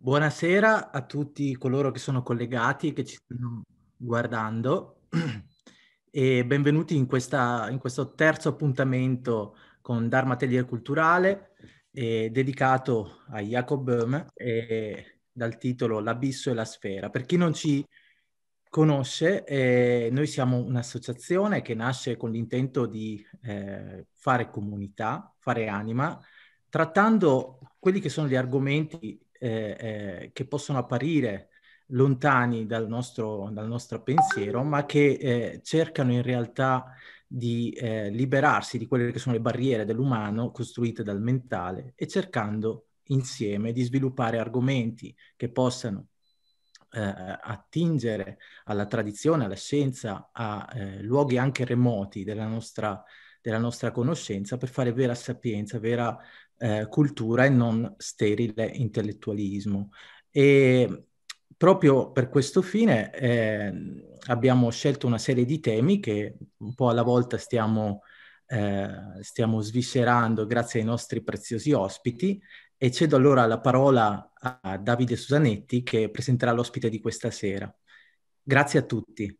Buonasera a tutti coloro che sono collegati, e che ci stanno guardando e benvenuti in, questa, in questo terzo appuntamento con Dharma Atelier Culturale eh, dedicato a Jacob Böhm eh, dal titolo L'abisso e la sfera. Per chi non ci conosce, eh, noi siamo un'associazione che nasce con l'intento di eh, fare comunità, fare anima, trattando quelli che sono gli argomenti eh, eh, che possono apparire lontani dal nostro, dal nostro pensiero, ma che eh, cercano in realtà di eh, liberarsi di quelle che sono le barriere dell'umano costruite dal mentale e cercando insieme di sviluppare argomenti che possano eh, attingere alla tradizione, alla scienza, a eh, luoghi anche remoti della nostra, della nostra, conoscenza per fare vera sapienza, vera eh, cultura e non sterile intellettualismo. E proprio per questo fine eh, abbiamo scelto una serie di temi che un po' alla volta stiamo, eh, stiamo sviscerando grazie ai nostri preziosi ospiti e cedo allora la parola a Davide Susanetti che presenterà l'ospite di questa sera. Grazie a tutti.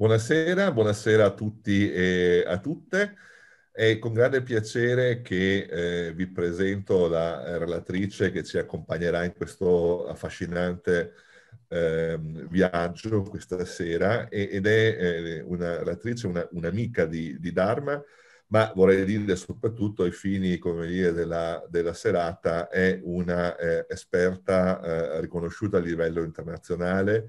Buonasera, buonasera a tutti e a tutte. È con grande piacere che eh, vi presento la eh, relatrice che ci accompagnerà in questo affascinante eh, viaggio questa sera ed è eh, una relatrice, una, un'amica di, di, Dharma, ma vorrei dire soprattutto ai fini dire, della, della, serata, è una eh, esperta eh, riconosciuta a livello internazionale,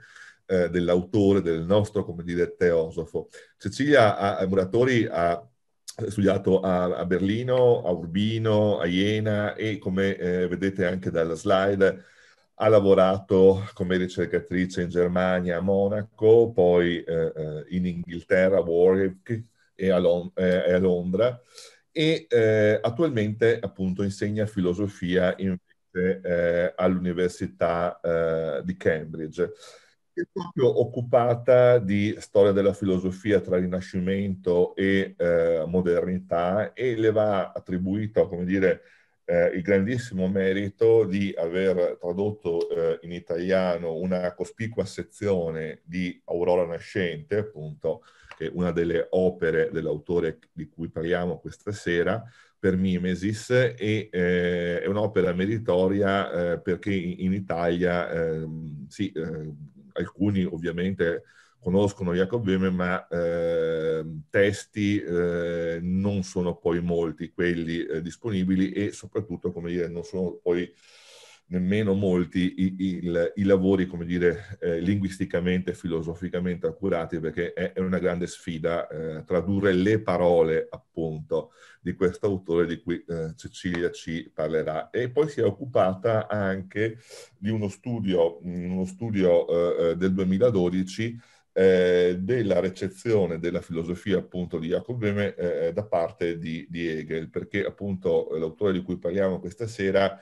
dell'autore, del nostro, come dire, teosofo. Cecilia Muratori ha studiato a, a, Berlino, a Urbino, a Iena e come eh, vedete anche dalla slide ha lavorato come ricercatrice in Germania, a Monaco, poi eh, eh in Inghilterra, a Warwick e a, Lon- eh, e a Londra e eh, attualmente appunto insegna filosofia invece eh, all'Università di Cambridge è proprio occupata di storia della filosofia tra Rinascimento e eh, modernità e le va attribuito, come dire, eh, il grandissimo merito di aver tradotto eh, in italiano una cospicua sezione di Aurora Nascente, appunto, che è una delle opere dell'autore di cui parliamo questa sera, per Mimesis e eh, è un'opera meritoria eh, perché in, Italia eh, sì, ehm, alcuni ovviamente conoscono Jacob Böhme, ma eh, testi eh, non sono poi molti quelli eh, disponibili e soprattutto, come dire, non sono poi nemmeno molti i, i, i lavori, come dire, eh, linguisticamente e filosoficamente accurati, perché è, è una grande sfida eh, tradurre le parole, appunto, di questo autore di cui eh, Cecilia ci parlerà. E poi si è occupata anche di uno studio, mm, uno studio eh, eh, del 2012 eh, della recezione della filosofia appunto di Jacob Beme da parte di, di Hegel, perché appunto l'autore di cui parliamo questa sera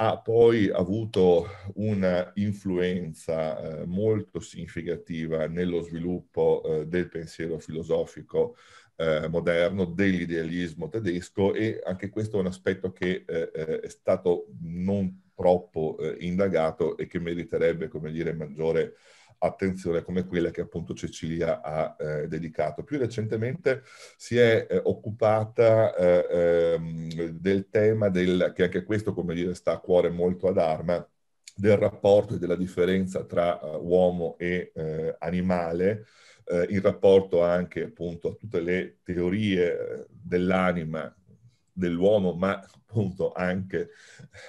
ha poi avuto una influenza eh, molto significativa nello sviluppo eh, del pensiero filosofico eh, moderno, dell'idealismo tedesco e anche questo è un aspetto che eh, eh, è stato non troppo eh, indagato e che meriterebbe, come dire, maggiore attenzione come quella che appunto Cecilia ha eh, dedicato. Più recentemente si è eh, occupata eh, ehm, del tema del, che anche questo come dire sta a cuore molto ad Arma, del rapporto e della differenza tra uh, uomo e uh, animale, uh, in rapporto anche appunto a tutte le teorie dell'anima dell'uomo, ma appunto anche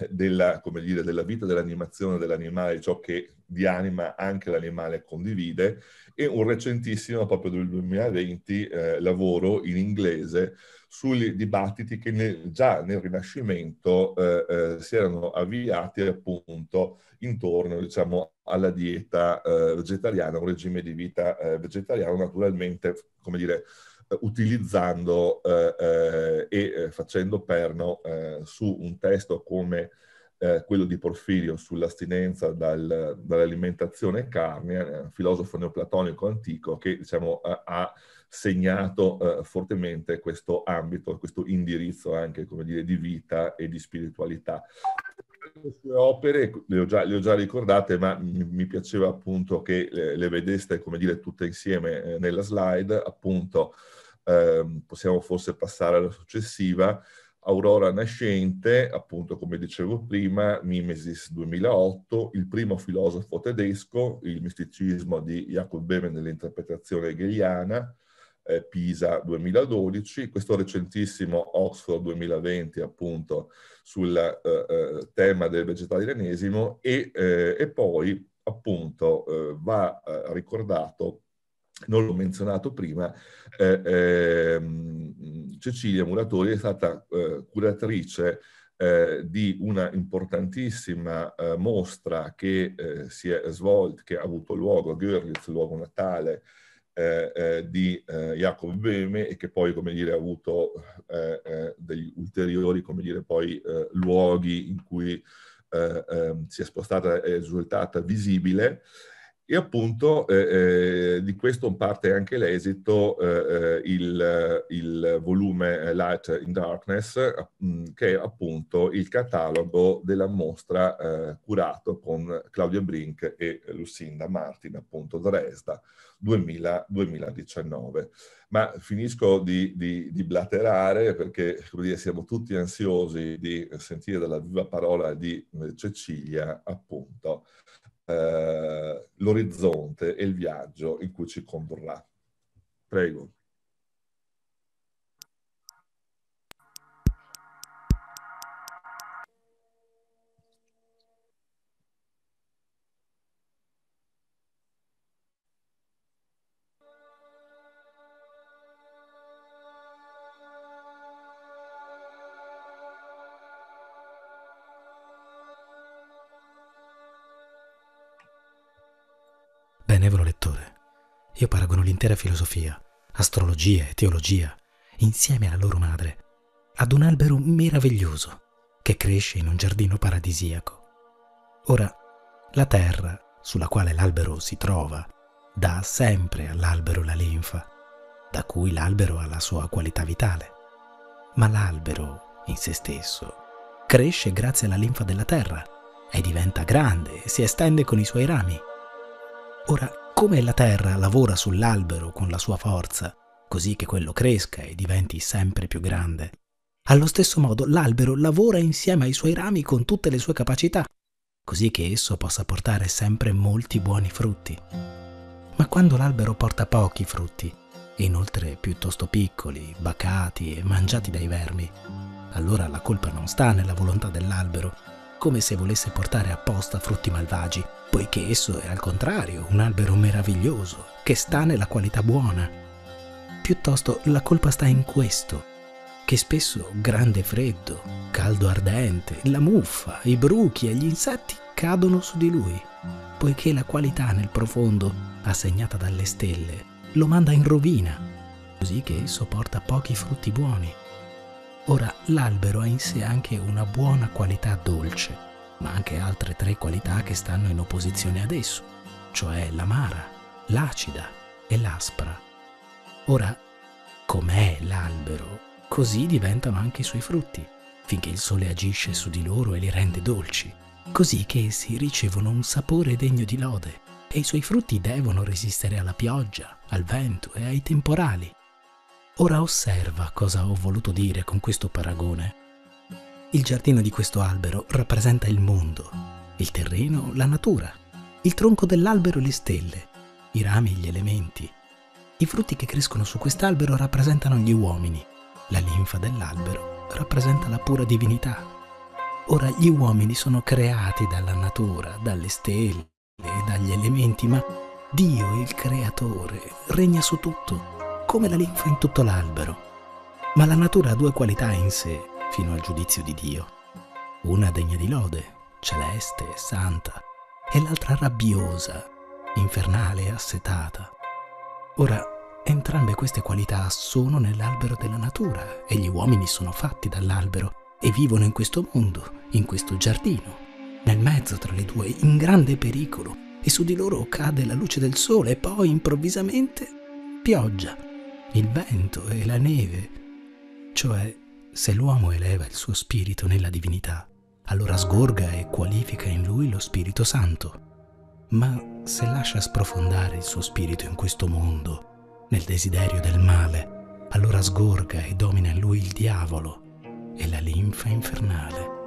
della, dire, della vita dell'animazione dell'animale, ciò che di anima anche l'animale condivide, e un recentissimo, proprio del 2020, eh, lavoro in inglese sui dibattiti che nel, già nel Rinascimento eh, eh, si erano avviati appunto intorno diciamo, alla dieta eh, vegetariana, un regime di vita eh, vegetariano naturalmente, come dire, utilizzando eh, eh, e eh, facendo perno su un testo come quello di Porfirio sull'astinenza dal, dall'alimentazione carne, filosofo neoplatonico antico che diciamo, ha segnato eh, fortemente questo ambito, questo indirizzo anche dire, di vita e di spiritualità. Le sue opere le ho già, le ho già ricordate, ma mi, piaceva appunto che le, le vedeste dire, tutte insieme eh, nella slide, appunto Ehm, possiamo forse passare alla successiva, Aurora nascente, appunto come dicevo prima, Mimesis 2008, il primo filosofo tedesco, il misticismo di Jacob Beve nell'interpretazione hegeliana, eh, Pisa 2012, questo recentissimo Oxford 2020 appunto sul eh, eh, tema del vegetarianesimo e, eh, e poi appunto eh, va ricordato non l'ho menzionato prima, eh, eh, Cecilia Muratori è stata eh, curatrice eh, di una importantissima eh, mostra che eh, si è svolta, che ha avuto luogo a Görlitz, luogo natale di Jacob Beme e che poi, come dire, ha avuto degli ulteriori, come dire, poi luoghi in cui ehm, si è spostata e risultata visibile. E appunto eh, eh di questo parte anche l'esito, eh, eh, il, il, volume eh, Light in Darkness, mm, che è appunto il catalogo della mostra curato con Claudio Brink e Lucinda Martin, appunto Dresda, 2000, 2019. Ma finisco di, di, di blaterare perché dire, siamo tutti ansiosi di sentire dalla viva parola di Cecilia, appunto, eh, l'orizzonte e il viaggio in cui ci condurrà. Prego. benevolo lettore. Io paragono l'intera filosofia, astrologia e teologia, insieme alla loro madre, ad un albero meraviglioso che cresce in un giardino paradisiaco. Ora, la terra sulla quale l'albero si trova dà sempre all'albero la linfa, da cui l'albero ha la sua qualità vitale. Ma l'albero, in se stesso, cresce grazie alla linfa della terra e diventa grande e si estende con i suoi rami. Ora, come la terra lavora sull'albero con la sua forza, così che quello cresca e diventi sempre più grande, allo stesso modo l'albero lavora insieme ai suoi rami con tutte le sue capacità, così che esso possa portare sempre molti buoni frutti. Ma quando l'albero porta pochi frutti, e inoltre piuttosto piccoli, bacati e mangiati dai vermi, allora la colpa non sta nella volontà dell'albero, come se volesse portare apposta frutti malvagi, poiché esso è al contrario un albero meraviglioso, che sta nella qualità buona. Piuttosto la colpa sta in questo, che spesso grande freddo, caldo ardente, la muffa, i bruchi e gli insetti cadono su di lui, poiché la qualità nel profondo, assegnata dalle stelle, lo manda in rovina, così che esso porta pochi frutti buoni. Ora, l'albero ha in sé anche una buona qualità dolce, ma anche altre tre qualità che stanno in opposizione ad esso, cioè l'amara, l'acida e l'aspra. Ora, com'è l'albero, così diventano anche i suoi frutti, finché il sole agisce su di loro e li rende dolci, così che essi ricevono un sapore degno di lode e i suoi frutti devono resistere alla pioggia, al vento e ai temporali. Ora osserva cosa ho voluto dire con questo paragone. Il giardino di questo albero rappresenta il mondo, il terreno la natura, il tronco dell'albero le stelle, i rami gli elementi. I frutti che crescono su quest'albero rappresentano gli uomini, la linfa dell'albero rappresenta la pura divinità. Ora gli uomini sono creati dalla natura, dalle stelle e dagli elementi, ma Dio, il creatore, regna su tutto come la linfa in tutto l'albero. Ma la natura ha due qualità in sé, fino al giudizio di Dio. Una degna di lode, celeste e santa, e l'altra rabbiosa, infernale e assetata. Ora, entrambe queste qualità sono nell'albero della natura e gli uomini sono fatti dall'albero e vivono in questo mondo, in questo giardino, nel mezzo tra le due, in grande pericolo, e su di loro cade la luce del sole e poi improvvisamente pioggia il vento e la neve. Cioè, se l'uomo eleva il suo spirito nella divinità, allora sgorga e qualifica in lui lo Spirito Santo. Ma se lascia sprofondare il suo spirito in questo mondo, nel desiderio del male, allora sgorga e domina in lui il diavolo e la linfa infernale.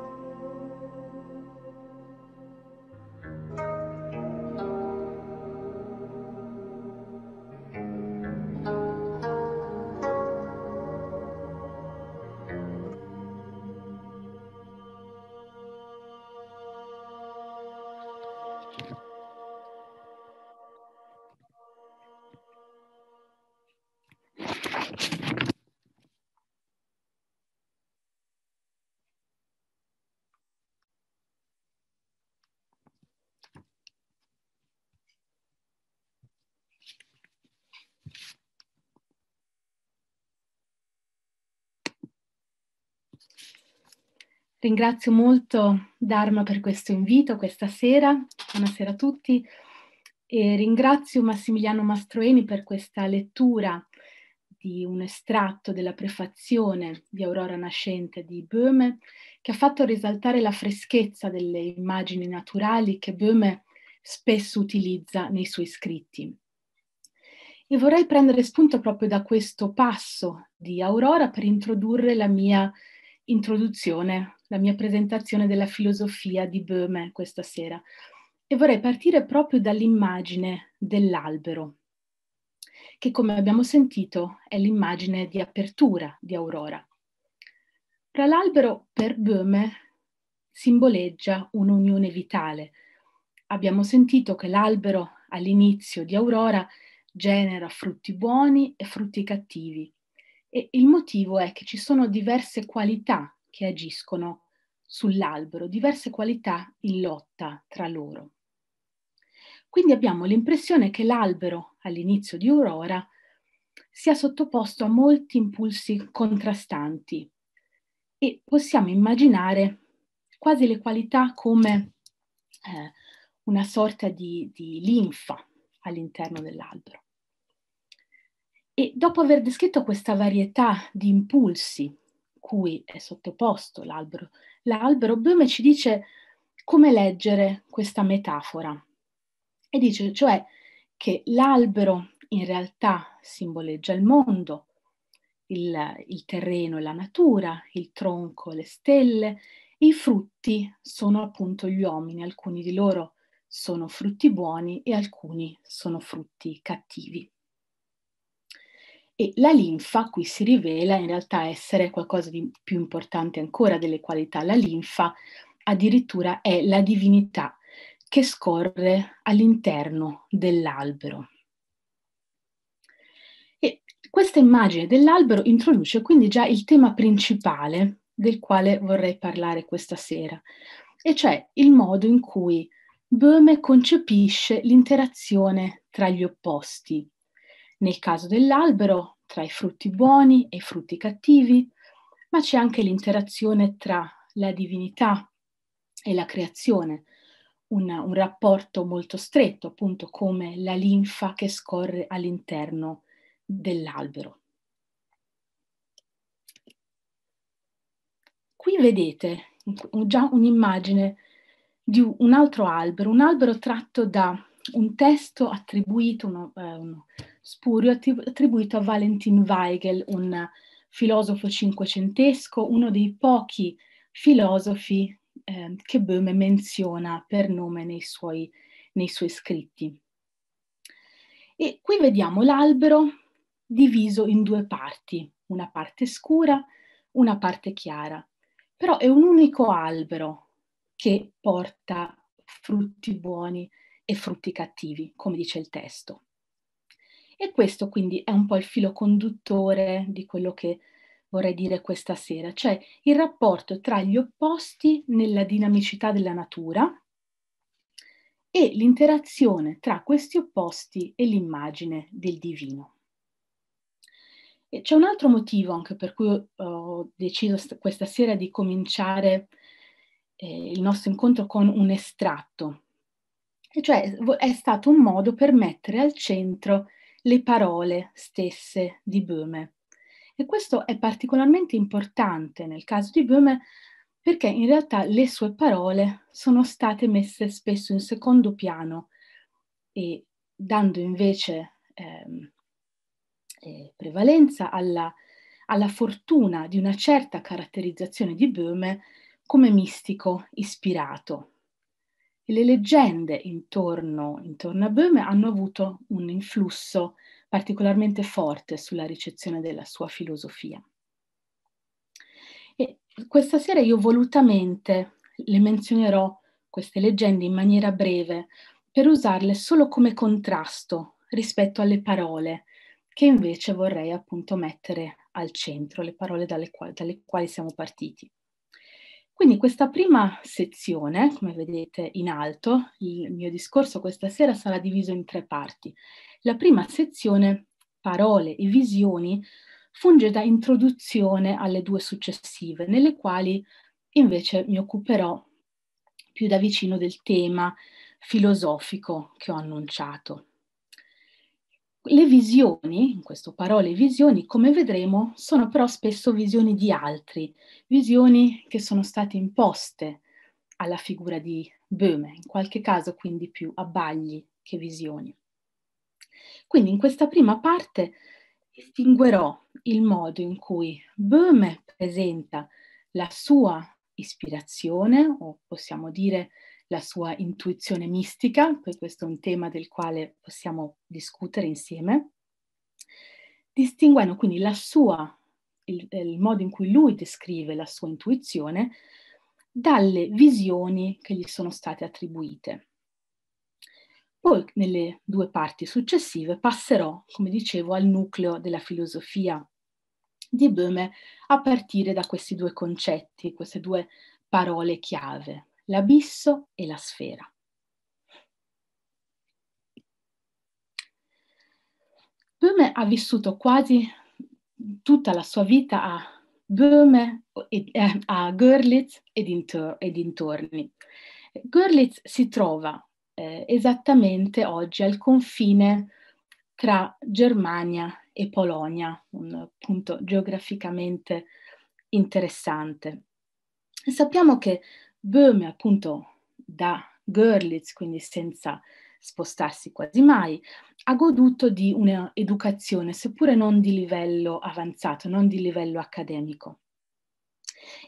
Ringrazio molto Dharma per questo invito questa sera. Buonasera a tutti. E ringrazio Massimiliano Mastroeni per questa lettura di un estratto della prefazione di Aurora Nascente di Böhme, che ha fatto risaltare la freschezza delle immagini naturali che Böhme spesso utilizza nei suoi scritti. E vorrei prendere spunto proprio da questo passo di Aurora per introdurre la mia introduzione la mia presentazione della filosofia di Böhme questa sera. E vorrei partire proprio dall'immagine dell'albero, che come abbiamo sentito è l'immagine di apertura di Aurora. Tra l'albero per Böhme simboleggia un'unione vitale. Abbiamo sentito che l'albero all'inizio di Aurora genera frutti buoni e frutti cattivi. E il motivo è che ci sono diverse qualità che agiscono sull'albero diverse qualità in lotta tra loro. Quindi abbiamo l'impressione che l'albero all'inizio di Aurora sia sottoposto a molti impulsi contrastanti e possiamo immaginare quasi le qualità come eh, una sorta di, di linfa all'interno dell'albero. E dopo aver descritto questa varietà di impulsi cui è sottoposto l'albero l'albero, Böhme ci dice come leggere questa metafora. E dice cioè che l'albero in realtà simboleggia il mondo, il, il terreno e la natura, il tronco, le stelle, e i frutti sono appunto gli uomini, alcuni di loro sono frutti buoni e alcuni sono frutti cattivi. E la linfa qui si rivela in realtà essere qualcosa di più importante ancora delle qualità. La linfa addirittura è la divinità che scorre all'interno dell'albero. E questa immagine dell'albero introduce quindi già il tema principale del quale vorrei parlare questa sera, e cioè il modo in cui Böhme concepisce l'interazione tra gli opposti, nel caso dell'albero, tra i frutti buoni e i frutti cattivi, ma c'è anche l'interazione tra la divinità e la creazione, un, un rapporto molto stretto, appunto come la linfa che scorre all'interno dell'albero. Qui vedete già un'immagine di un altro albero, un albero tratto da un testo attribuito, uno, eh, spurio attribuito a Valentin Weigel, un filosofo cinquecentesco, uno dei pochi filosofi eh, che Böhme menziona per nome nei suoi, nei suoi scritti. E qui vediamo l'albero diviso in due parti, una parte scura, una parte chiara, però è un unico albero che porta frutti buoni e frutti cattivi, come dice il testo. E questo quindi è un po' il filo conduttore di quello che vorrei dire questa sera, cioè il rapporto tra gli opposti nella dinamicità della natura e l'interazione tra questi opposti e l'immagine del divino. E c'è un altro motivo anche per cui ho deciso questa sera di cominciare eh, il nostro incontro con un estratto, e cioè è stato un modo per mettere al centro le parole stesse di Böhme. E questo è particolarmente importante nel caso di Böhme perché in realtà le sue parole sono state messe spesso in secondo piano e dando invece ehm, eh, prevalenza alla, alla, fortuna di una certa caratterizzazione di Böhme come mistico ispirato. E le leggende intorno, intorno a Böhme hanno avuto un influsso particolarmente forte sulla ricezione della sua filosofia. E questa sera io volutamente le menzionerò queste leggende in maniera breve per usarle solo come contrasto rispetto alle parole che invece vorrei appunto mettere al centro, le parole dalle quali, dalle quali siamo partiti. Quindi questa prima sezione, come vedete in alto, il mio discorso questa sera sarà diviso in tre parti. La prima sezione, parole e visioni, funge da introduzione alle due successive, nelle quali invece mi occuperò più da vicino del tema filosofico che ho annunciato. Le visioni, in questo parole visioni, come vedremo, sono però spesso visioni di altri, visioni che sono state imposte alla figura di Böhme, in qualche caso quindi più abbagli che visioni. Quindi in questa prima parte distinguerò il modo in cui Böhme presenta la sua ispirazione, o possiamo dire la sua intuizione mistica, poi questo è un tema del quale possiamo discutere insieme, distinguendo quindi la sua, il, eh, il modo in cui lui descrive la sua intuizione dalle visioni che gli sono state attribuite. Poi nelle due parti successive passerò, come dicevo, al nucleo della filosofia di Böhme a partire da questi due concetti, queste due parole chiave l'abisso e la sfera. Böhme ha vissuto quasi tutta la sua vita a Böhme, eh, a Görlitz e, dintorni. Görlitz si trova eh, esattamente oggi al confine tra Germania e Polonia, un punto geograficamente interessante. Sappiamo che Böhme appunto da Görlitz, quindi senza spostarsi quasi mai, ha goduto di un'educazione, seppure non di livello avanzato, non di livello accademico.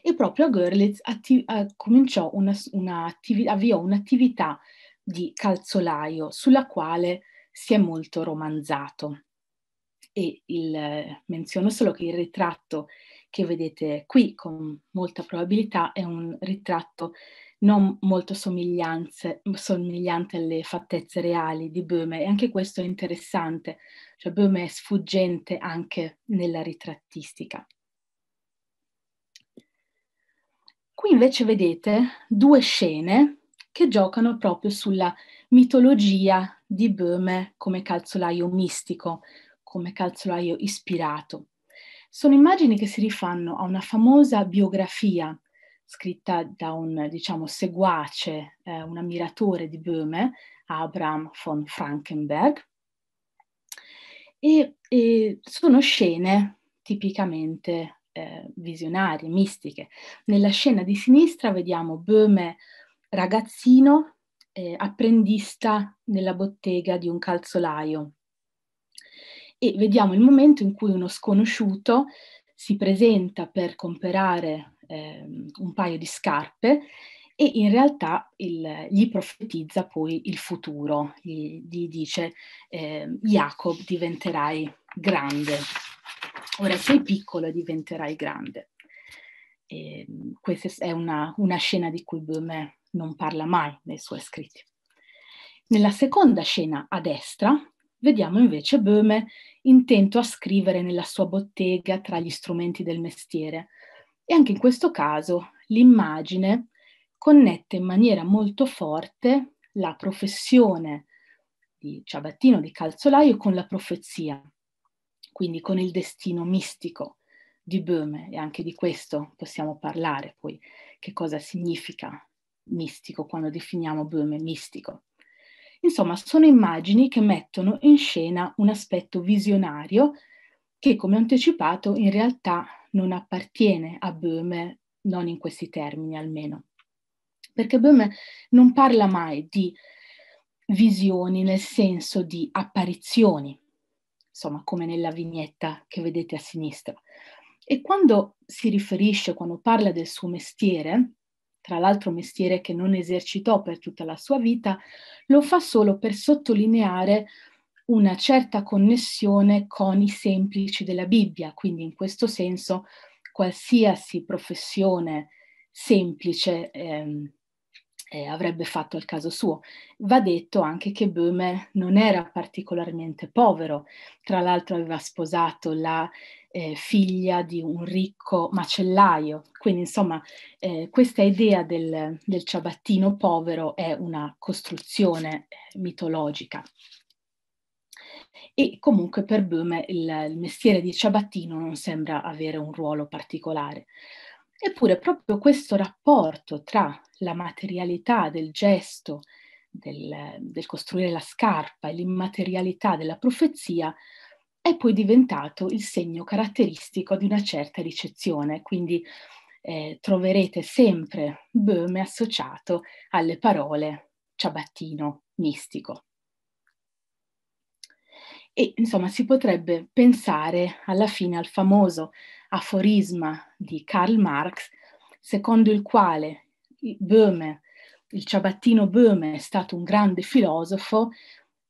E proprio a Görlitz atti- cominciò una, una attiv- avviò un'attività di calzolaio sulla quale si è molto romanzato. E il, menziono solo che il ritratto che vedete qui con molta probabilità è un ritratto non molto somigliante alle fattezze reali di Böhme e anche questo è interessante, cioè Böhme è sfuggente anche nella ritrattistica. Qui invece vedete due scene che giocano proprio sulla mitologia di Böhme come calzolaio mistico, come calzolaio ispirato. Sono immagini che si rifanno a una famosa biografia scritta da un diciamo, seguace, eh, un ammiratore di Böhme, Abraham von Frankenberg, e, e sono scene tipicamente eh, visionarie, mistiche. Nella scena di sinistra vediamo Böhme ragazzino, eh, apprendista nella bottega di un calzolaio e vediamo il momento in cui uno sconosciuto si presenta per comprare eh, un paio di scarpe e in realtà il, gli profetizza poi il futuro, gli, gli dice eh, Jacob diventerai grande, ora sei piccolo e diventerai grande. E ehm, questa è una, una, scena di cui Böhme non parla mai nei suoi scritti. Nella seconda scena a destra Vediamo invece Böhme intento a scrivere nella sua bottega tra gli strumenti del mestiere. E anche in questo caso l'immagine connette in maniera molto forte la professione di ciabattino, di calzolaio, con la profezia, quindi con il destino mistico di Böhme e anche di questo possiamo parlare poi, che cosa significa mistico quando definiamo Böhme mistico. Insomma, sono immagini che mettono in scena un aspetto visionario che, come anticipato, in realtà non appartiene a Böhme, non in questi termini almeno. Perché Böhme non parla mai di visioni nel senso di apparizioni, insomma, come nella vignetta che vedete a sinistra. E quando si riferisce, quando parla del suo mestiere, tra l'altro mestiere che non esercitò per tutta la sua vita, lo fa solo per sottolineare una certa connessione con i semplici della Bibbia, quindi in questo senso qualsiasi professione semplice eh, eh, avrebbe fatto al caso suo. Va detto anche che Böhme non era particolarmente povero, tra l'altro aveva sposato la eh, figlia di un ricco macellaio. Quindi insomma eh, questa idea del, del ciabattino povero è una costruzione eh, mitologica. E comunque per Böhme il, il mestiere di ciabattino non sembra avere un ruolo particolare. Eppure proprio questo rapporto tra la materialità del gesto, del, del costruire la scarpa e l'immaterialità della profezia è poi diventato il segno caratteristico di una certa ricezione, quindi eh, troverete sempre Böhme associato alle parole ciabattino mistico. E insomma si potrebbe pensare alla fine al famoso aforisma di Karl Marx, secondo il quale Böhme, il ciabattino Böhme è stato un grande filosofo,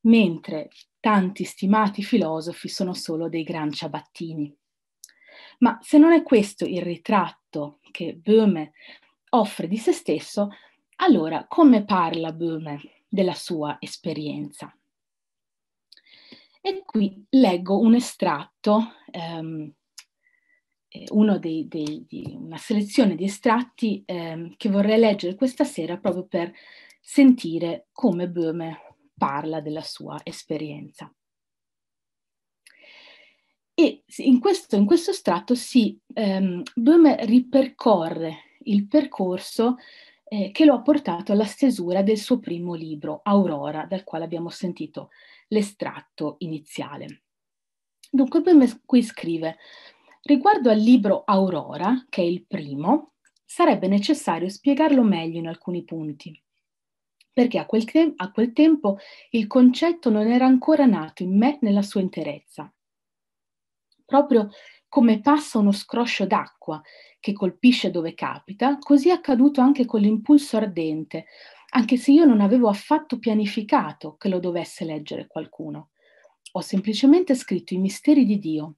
mentre tanti stimati filosofi sono solo dei gran ciabattini. Ma se non è questo il ritratto che Böhme offre di se stesso, allora come parla Böhme della sua esperienza? E qui leggo un estratto, um, dei, dei, di una selezione di estratti um, che vorrei leggere questa sera proprio per sentire come Böhme parla della sua esperienza. E in questo, in questo strato si, ehm, Böhm ripercorre il percorso eh, che lo ha portato alla stesura del suo primo libro, Aurora, dal quale abbiamo sentito l'estratto iniziale. Dunque Böhm qui scrive, riguardo al libro Aurora, che è il primo, sarebbe necessario spiegarlo meglio in alcuni punti perché a quel, te- a quel tempo il concetto non era ancora nato in me nella sua interezza. Proprio come passa uno scroscio d'acqua che colpisce dove capita, così è accaduto anche con l'impulso ardente, anche se io non avevo affatto pianificato che lo dovesse leggere qualcuno. Ho semplicemente scritto i misteri di Dio,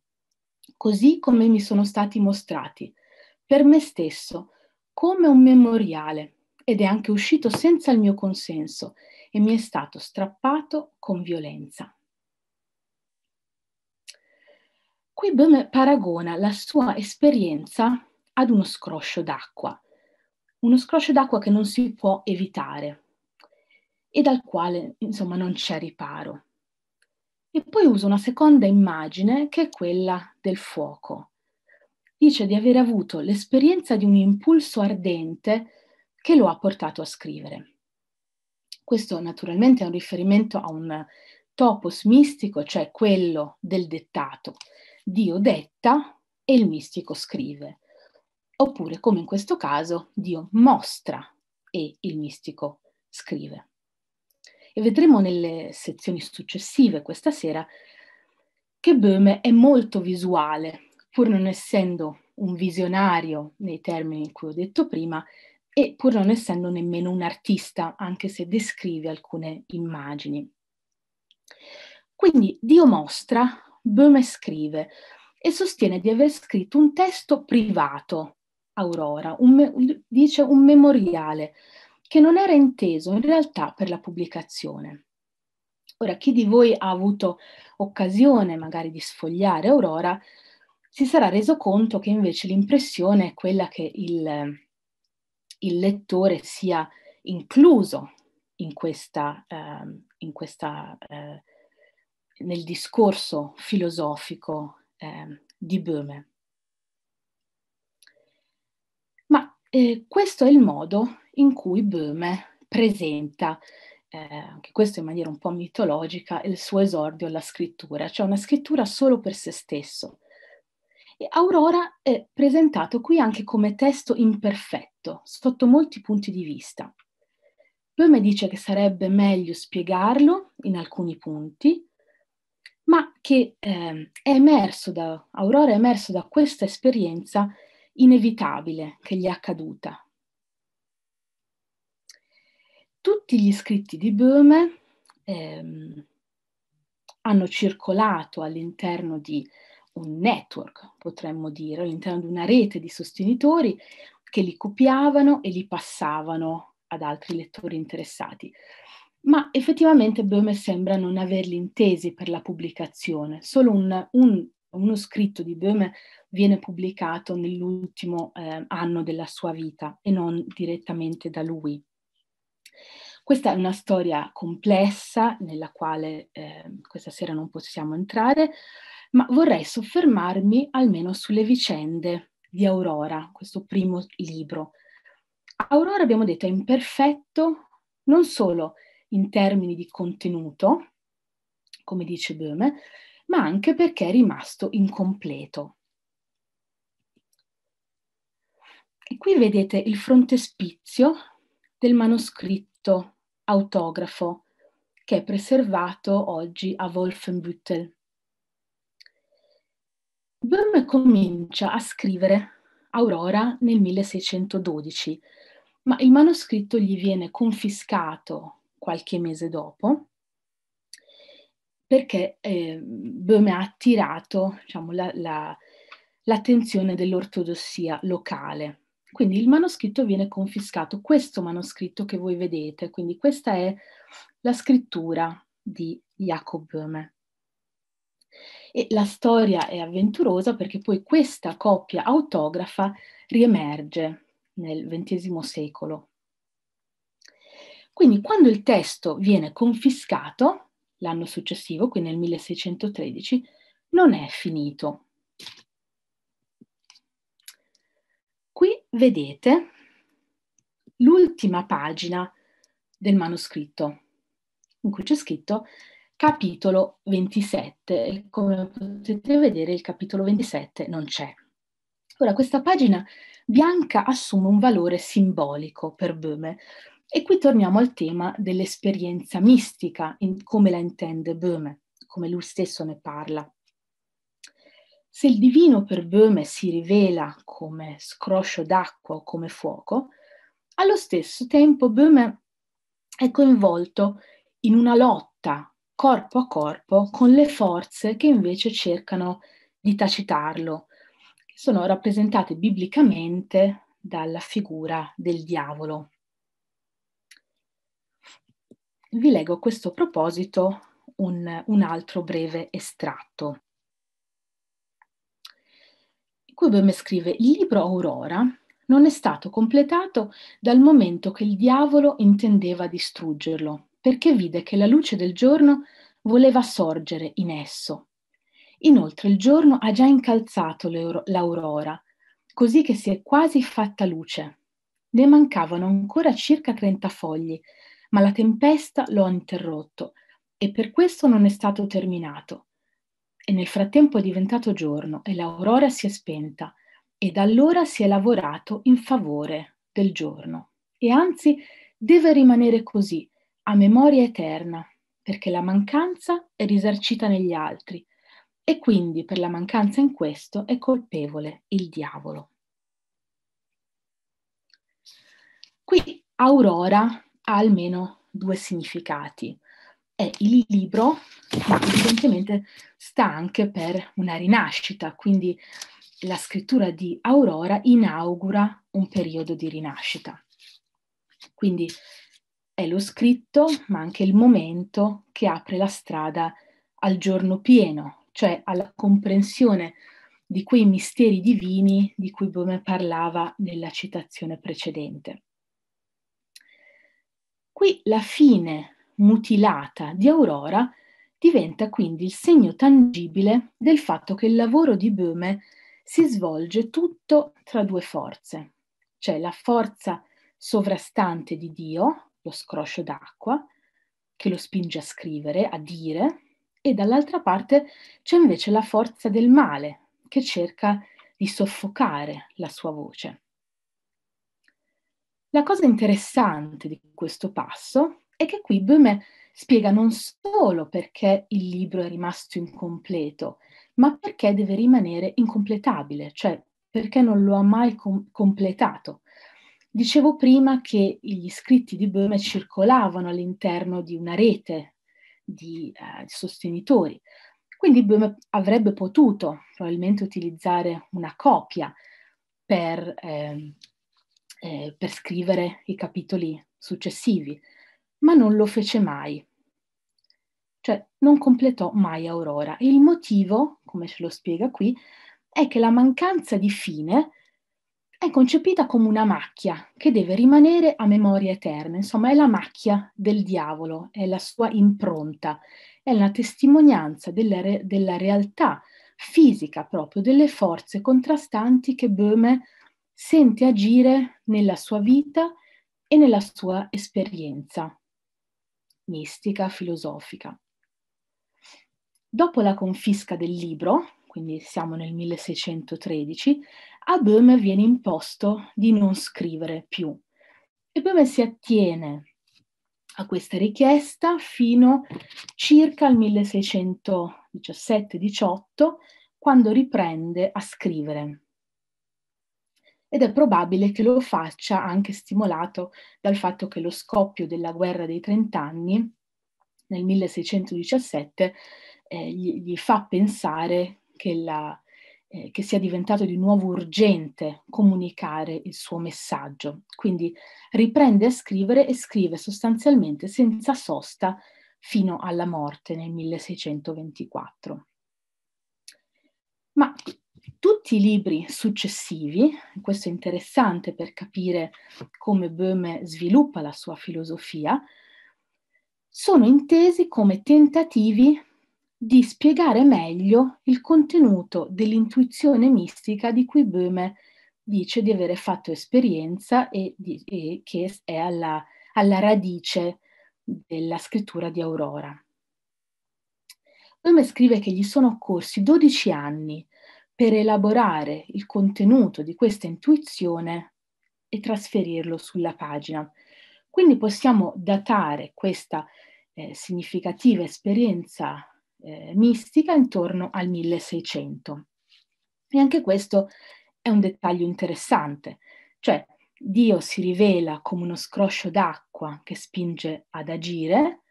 così come mi sono stati mostrati, per me stesso, come un memoriale, ed è anche uscito senza il mio consenso e mi è stato strappato con violenza. Qui Böhm paragona la sua esperienza ad uno scroscio d'acqua, uno scroscio d'acqua che non si può evitare e dal quale insomma non c'è riparo. E poi usa una seconda immagine che è quella del fuoco. Dice di aver avuto l'esperienza di un impulso ardente che lo ha portato a scrivere. Questo naturalmente è un riferimento a un topos mistico, cioè quello del dettato. Dio detta e il mistico scrive. Oppure, come in questo caso, Dio mostra e il mistico scrive. E vedremo nelle sezioni successive questa sera che Böhme è molto visuale, pur non essendo un visionario nei termini in cui ho detto prima, e pur non essendo nemmeno un artista, anche se descrive alcune immagini. Quindi Dio mostra, Böhme scrive e sostiene di aver scritto un testo privato, Aurora, un me- dice un memoriale, che non era inteso in realtà per la pubblicazione. Ora, chi di voi ha avuto occasione magari di sfogliare Aurora, si sarà reso conto che invece l'impressione è quella che il, il lettore sia incluso in questa, eh, in questa, eh, nel discorso filosofico eh, di Böhme. Ma eh, questo è il modo in cui Böhme presenta, eh, anche questo in maniera un po' mitologica, il suo esordio alla scrittura, cioè una scrittura solo per se stesso. E Aurora è presentato qui anche come testo imperfetto tutto, sotto molti punti di vista. Lui dice che sarebbe meglio spiegarlo in alcuni punti, ma che eh, è emerso da, Aurora è emerso da questa esperienza inevitabile che gli è accaduta. Tutti gli scritti di Böhme ehm, hanno circolato all'interno di un network, potremmo dire, all'interno di una rete di sostenitori, che li copiavano e li passavano ad altri lettori interessati. Ma effettivamente Böhme sembra non averli intesi per la pubblicazione, solo un, un, uno scritto di Böhme viene pubblicato nell'ultimo eh, anno della sua vita e non direttamente da lui. Questa è una storia complessa nella quale eh, questa sera non possiamo entrare, ma vorrei soffermarmi almeno sulle vicende di Aurora, questo primo libro. Aurora, abbiamo detto, è imperfetto non solo in termini di contenuto, come dice Böhme, ma anche perché è rimasto incompleto. E qui vedete il frontespizio del manoscritto autografo che è preservato oggi a Wolfenbüttel. Böhm comincia a scrivere Aurora nel 1612, ma il manoscritto gli viene confiscato qualche mese dopo perché eh, Böhm ha attirato diciamo, la, la, l'attenzione dell'ortodossia locale. Quindi il manoscritto viene confiscato, questo manoscritto che voi vedete, quindi questa è la scrittura di Jacob Böhme. E la storia è avventurosa perché poi questa coppia autografa riemerge nel XX secolo. Quindi quando il testo viene confiscato l'anno successivo, quindi nel 1613, non è finito. Qui vedete l'ultima pagina del manoscritto in cui c'è scritto Capitolo 27. Come potete vedere il capitolo 27 non c'è. Ora questa pagina bianca assume un valore simbolico per Böhme e qui torniamo al tema dell'esperienza mistica, come la intende Böhme, come lui stesso ne parla. Se il divino per Böhme si rivela come scroscio d'acqua o come fuoco, allo stesso tempo Böhme è coinvolto in una lotta corpo a corpo con le forze che invece cercano di tacitarlo, che sono rappresentate biblicamente dalla figura del diavolo. Vi leggo a questo proposito un, un altro breve estratto. Quebeme scrive, il libro Aurora non è stato completato dal momento che il diavolo intendeva distruggerlo, perché vide che la luce del giorno voleva sorgere in esso. Inoltre il giorno ha già incalzato l'aurora, così che si è quasi fatta luce. Ne mancavano ancora circa 30 fogli, ma la tempesta lo ha interrotto e per questo non è stato terminato. E nel frattempo è diventato giorno e l'aurora si è spenta e da allora si è lavorato in favore del giorno. E anzi deve rimanere così, ha memoria eterna, perché la mancanza è risarcita negli altri e quindi per la mancanza in questo è colpevole il diavolo. Qui Aurora ha almeno due significati È il libro ma evidentemente sta anche per una rinascita, quindi la scrittura di Aurora inaugura un periodo di rinascita. Quindi è lo scritto, ma anche il momento che apre la strada al giorno pieno, cioè alla comprensione di quei misteri divini di cui Bome parlava nella citazione precedente. Qui la fine mutilata di Aurora diventa quindi il segno tangibile del fatto che il lavoro di Böhme si svolge tutto tra due forze, cioè la forza sovrastante di Dio, lo scroscio d'acqua che lo spinge a scrivere, a dire, e dall'altra parte c'è invece la forza del male che cerca di soffocare la sua voce. La cosa interessante di questo passo è che qui Böhme spiega non solo perché il libro è rimasto incompleto, ma perché deve rimanere incompletabile, cioè perché non lo ha mai com- completato, Dicevo prima che gli scritti di Böhme circolavano all'interno di una rete di eh, sostenitori, quindi Böhme avrebbe potuto probabilmente utilizzare una copia per, eh, eh, per scrivere i capitoli successivi, ma non lo fece mai cioè non completò mai Aurora. E il motivo, come ce lo spiega qui, è che la mancanza di fine è concepita come una macchia che deve rimanere a memoria eterna, insomma è la macchia del diavolo, è la sua impronta, è una testimonianza della, re- della realtà fisica proprio, delle forze contrastanti che Böhme sente agire nella sua vita e nella sua esperienza mistica, filosofica. Dopo la confisca del libro, quindi siamo nel 1613, a Böhme viene imposto di non scrivere più. E Böhme si attiene a questa richiesta fino circa al 1617-18, quando riprende a scrivere. Ed è probabile che lo faccia anche stimolato dal fatto che lo scoppio della guerra dei trent'anni nel 1617 eh, gli, gli fa pensare che la, eh, che sia diventato di nuovo urgente comunicare il suo messaggio. Quindi riprende a scrivere e scrive sostanzialmente senza sosta fino alla morte nel 1624. Ma tutti i libri successivi, questo è interessante per capire come Böhme sviluppa la sua filosofia, sono intesi come tentativi di spiegare meglio il contenuto dell'intuizione mistica di cui Böhme dice di avere fatto esperienza e, di, e che è alla, alla, radice della scrittura di Aurora. Böhme scrive che gli sono occorsi 12 anni per elaborare il contenuto di questa intuizione e trasferirlo sulla pagina. Quindi possiamo datare questa eh, significativa esperienza eh, mistica intorno al 1600. E anche questo è un dettaglio interessante, cioè Dio si rivela come uno scroscio d'acqua che spinge ad agire,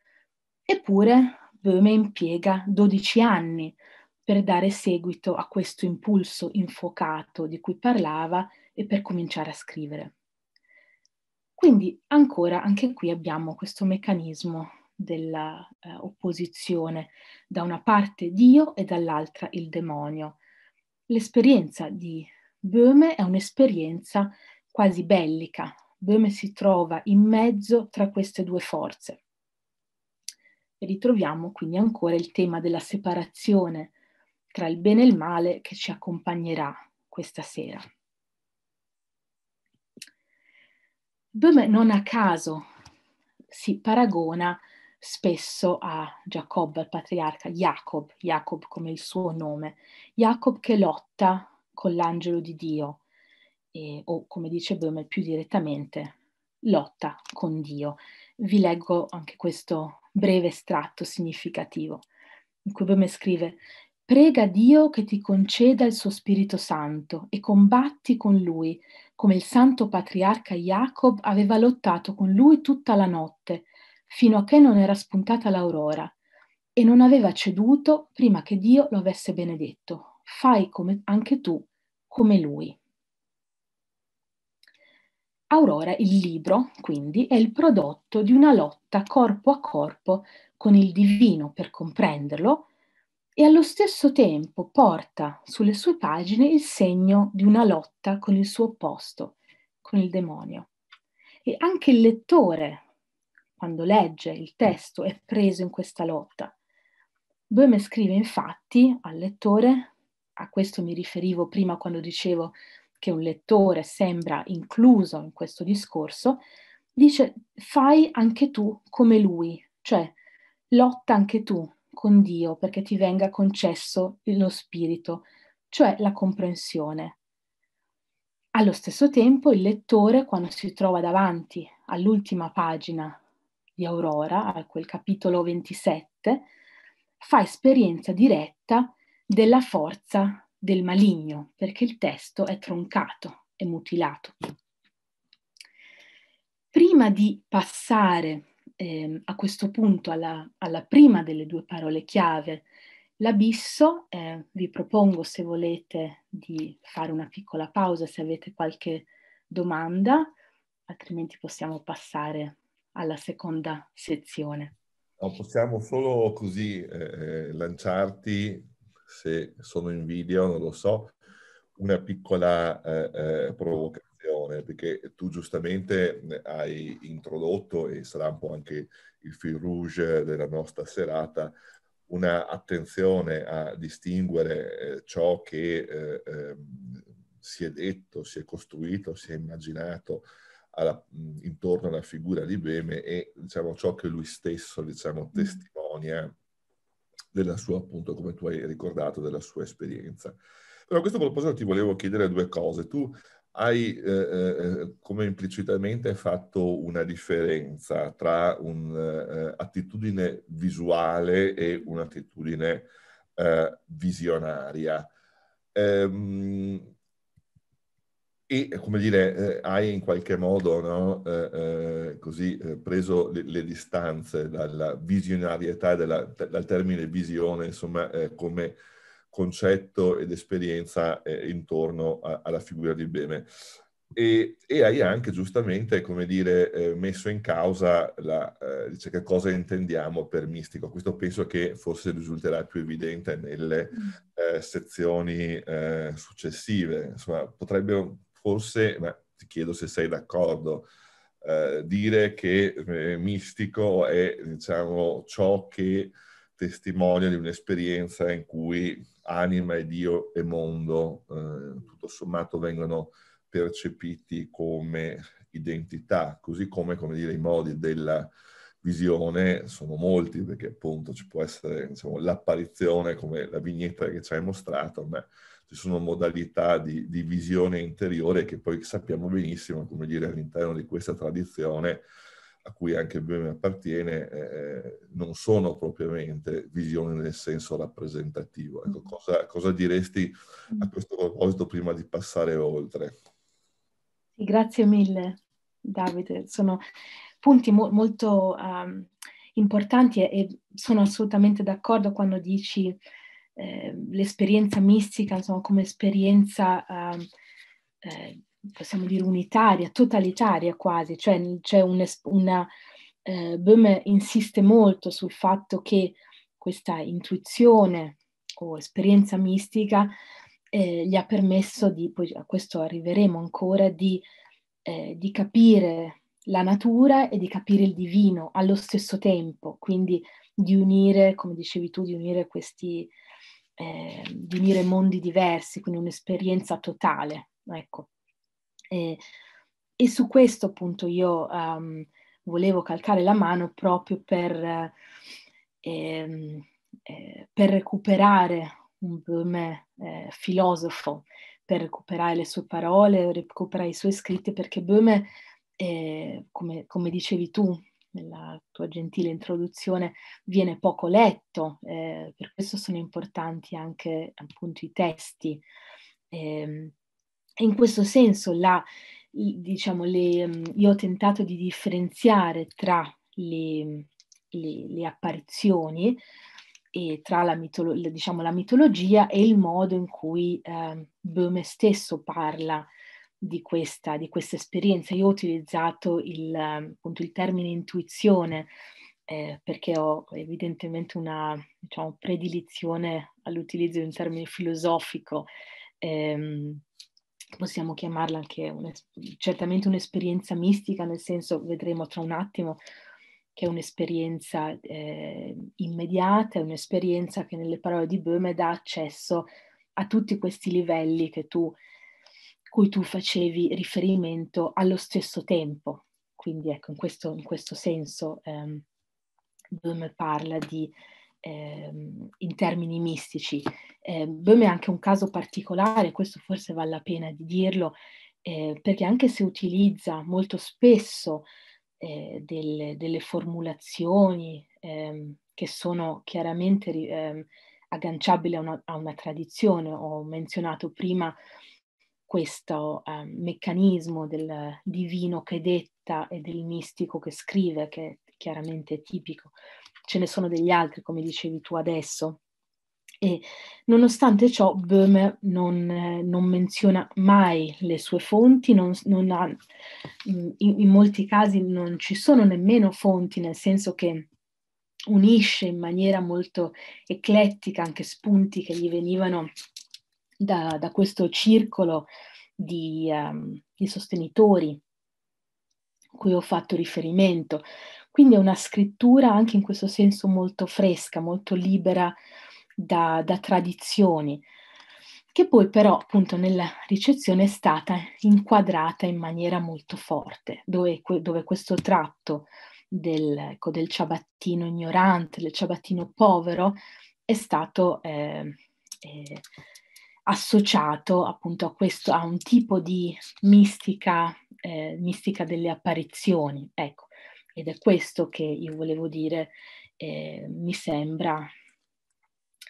eppure Böhme impiega 12 anni per dare seguito a questo impulso infuocato di cui parlava e per cominciare a scrivere. Quindi ancora anche qui abbiamo questo meccanismo dell'opposizione, eh, da una parte Dio e dall'altra il demonio. L'esperienza di Böhme è un'esperienza quasi bellica. Böhme si trova in mezzo tra queste due forze. E ritroviamo quindi ancora il tema della separazione tra il bene e il male che ci accompagnerà questa sera. Böhme non a caso si paragona spesso a Giacobbe, al patriarca, Jacob, Jacob come il suo nome, Jacob che lotta con l'angelo di Dio, e, o come dice Böhmel più direttamente, lotta con Dio. Vi leggo anche questo breve estratto significativo, in cui Böhmel scrive Prega Dio che ti conceda il suo Spirito Santo e combatti con lui, come il santo patriarca Jacob aveva lottato con lui tutta la notte, fino a che non era spuntata l'aurora, e non aveva ceduto prima che Dio lo avesse benedetto. Fai come anche tu, come lui. Aurora, il libro, quindi, è il prodotto di una lotta corpo a corpo con il divino per comprenderlo e allo stesso tempo porta sulle sue pagine il segno di una lotta con il suo opposto, con il demonio. E anche il lettore quando legge il testo, è preso in questa lotta. Böhme scrive infatti al lettore, a questo mi riferivo prima quando dicevo che un lettore sembra incluso in questo discorso, dice fai anche tu come lui, cioè lotta anche tu con Dio perché ti venga concesso lo spirito, cioè la comprensione. Allo stesso tempo il lettore, quando si trova davanti all'ultima pagina di Aurora, a quel capitolo 27, fa esperienza diretta della forza del maligno, perché il testo è troncato, è mutilato. Prima di passare eh, a questo punto alla, alla, prima delle due parole chiave, l'abisso, eh, vi propongo se volete di fare una piccola pausa se avete qualche domanda, altrimenti possiamo passare alla seconda sezione. No, possiamo solo così eh, eh, lanciarti, se sono in video, non lo so, una piccola eh, eh, provocazione, perché tu giustamente hai introdotto, e sarà un po' anche il fil rouge della nostra serata, una attenzione a distinguere eh, ciò che eh, ehm, si è detto, si è costruito, si è immaginato alla, intorno alla figura di Beme e diciamo, ciò che lui stesso diciamo, mm. testimonia della sua, appunto, come tu hai ricordato, della sua esperienza. Però a questo proposito ti volevo chiedere due cose. Tu hai, eh, eh, eh come implicitamente, fatto una differenza tra un'attitudine eh, visuale e un'attitudine eh, visionaria. Ehm, e eh, come dire, eh, hai in qualche modo no, eh, eh, così, eh, preso le, le, distanze dalla visionarietà, della, dal termine visione, insomma, eh, come concetto ed esperienza intorno a, alla figura di Beme. E, e, hai anche giustamente, come dire, messo in causa la, dice, che cosa intendiamo per mistico. Questo penso che forse risulterà più evidente nelle mm. sezioni successive. Insomma, potrebbero forse, ma ti chiedo se sei d'accordo, eh, dire che eh, mistico è diciamo, ciò che testimonia di un'esperienza in cui anima e Dio e mondo eh, tutto sommato vengono percepiti come identità, così come, come dire, i modi della visione sono molti, perché appunto ci può essere diciamo, l'apparizione come la vignetta che ci hai mostrato, ma ci sono modalità di, di visione interiore che poi sappiamo benissimo, come dire, all'interno di questa tradizione a cui anche il Böhme appartiene, eh, eh, non sono propriamente visioni nel senso rappresentativo. Ecco, mm. cosa, cosa, diresti a mm. questo proposito prima di passare oltre? Grazie mille, Davide. Sono punti mo- molto um, importanti e, e, sono assolutamente d'accordo quando dici Ehm, l'esperienza mistica, insomma, come esperienza, ehm, eh, possiamo dire, unitaria, totalitaria quasi, cioè c'è un, una... Eh, Böhm insiste molto sul fatto che questa intuizione o esperienza mistica eh, gli ha permesso di, poi a questo arriveremo ancora, di, eh, di, capire la natura e di capire il divino allo stesso tempo, quindi di unire, come dicevi tu, di unire questi, eh, di unire mondi diversi, quindi un'esperienza totale. Ecco. E, e su questo appunto io um, volevo calcare la mano proprio per, eh, eh, per recuperare un Böhme eh, filosofo, per recuperare le sue parole, recuperare i suoi scritti, perché Böhme, eh, come, come dicevi tu, nella tua gentile introduzione viene poco letto, eh, per questo sono importanti anche appunto i testi. Eh, in questo senso la, diciamo, le, mm, io ho tentato di differenziare tra le, le, le apparizioni e tra la, mitolo- diciamo, la, mitologia e il modo in cui eh, Böhme stesso parla di questa, di questa esperienza. Io ho utilizzato il, appunto, il termine intuizione eh, perché ho evidentemente una diciamo, predilizione all'utilizzo di un termine filosofico. Ehm, possiamo chiamarla anche un, certamente un'esperienza mistica, nel senso, vedremo tra un attimo, che è un'esperienza eh, immediata, è un'esperienza che nelle parole di Böhme dà accesso a tutti questi livelli che tu cui tu facevi riferimento allo stesso tempo. Quindi ecco, in questo, in questo senso ehm, Böhme parla di, ehm, in termini mistici. Eh, Böhme è anche un caso particolare, questo forse vale la pena di dirlo, eh, perché anche se utilizza molto spesso eh, delle, delle, formulazioni ehm, che sono chiaramente ehm, agganciabili a una, a una, tradizione, ho menzionato prima questo um, meccanismo del divino che detta e del mistico che scrive, che chiaramente è tipico. Ce ne sono degli altri, come dicevi tu adesso. E nonostante ciò, Böhme non, eh, non, menziona mai le sue fonti, non, non ha, mm, in, in molti casi non ci sono nemmeno fonti, nel senso che unisce in maniera molto eclettica anche spunti che gli venivano da, da questo circolo di, um, di sostenitori cui ho fatto riferimento. Quindi è una scrittura anche in questo senso molto fresca, molto libera da, da tradizioni, che poi però appunto nella ricezione è stata inquadrata in maniera molto forte, dove, dove questo tratto del, ecco, del, ciabattino ignorante, del ciabattino povero, è stato eh, eh, associato appunto a questo, a un tipo di mistica, eh, mistica delle apparizioni, ecco, ed è questo che io volevo dire, eh, mi sembra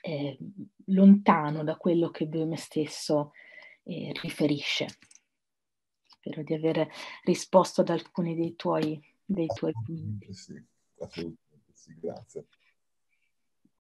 eh, lontano da quello che Böhme stesso eh, riferisce. Spero di aver risposto ad alcuni dei tuoi, dei tuoi punti. Sì, assolutamente sì, grazie.